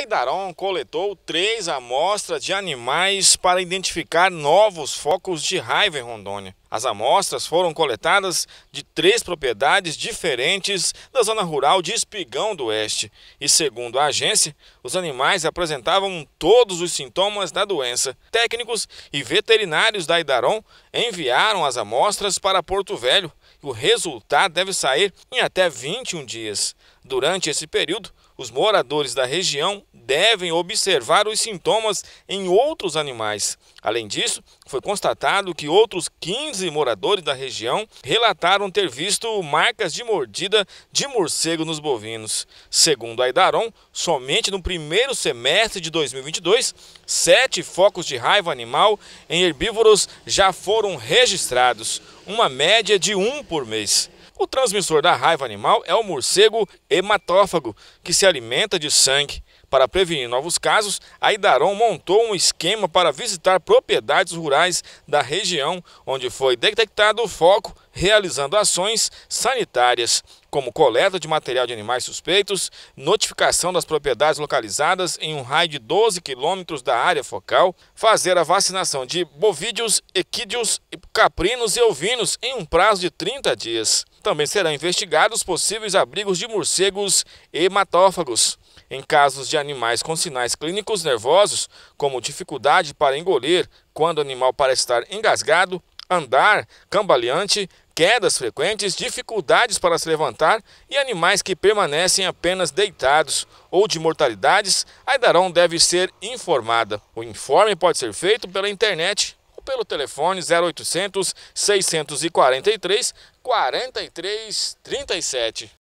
Aidaron coletou três amostras de animais para identificar novos focos de raiva em Rondônia. As amostras foram coletadas de três propriedades diferentes da zona rural de Espigão do Oeste. E segundo a agência, os animais apresentavam todos os sintomas da doença. Técnicos e veterinários da Idaron enviaram as amostras para Porto Velho. O resultado deve sair em até 21 dias. Durante esse período, os moradores da região devem observar os sintomas em outros animais. Além disso, foi constatado que outros 15 moradores da região relataram ter visto marcas de mordida de morcego nos bovinos. Segundo a Idaron, somente no primeiro semestre de 2022, sete focos de raiva animal em herbívoros já foram registrados, uma média de um por mês. O transmissor da raiva animal é o morcego hematófago, que se alimenta de sangue. Para prevenir novos casos, a Idaron montou um esquema para visitar propriedades rurais da região onde foi detectado o foco realizando ações sanitárias, como coleta de material de animais suspeitos, notificação das propriedades localizadas em um raio de 12 quilômetros da área focal, fazer a vacinação de bovídeos, equídeos, caprinos e ovinos em um prazo de 30 dias. Também serão investigados possíveis abrigos de morcegos e hematófagos. Em casos de animais com sinais clínicos nervosos, como dificuldade para engolir quando o animal parece estar engasgado, andar cambaleante, quedas frequentes, dificuldades para se levantar e animais que permanecem apenas deitados ou de mortalidades, a idarão deve ser informada. O informe pode ser feito pela internet ou pelo telefone 0800 643 4337.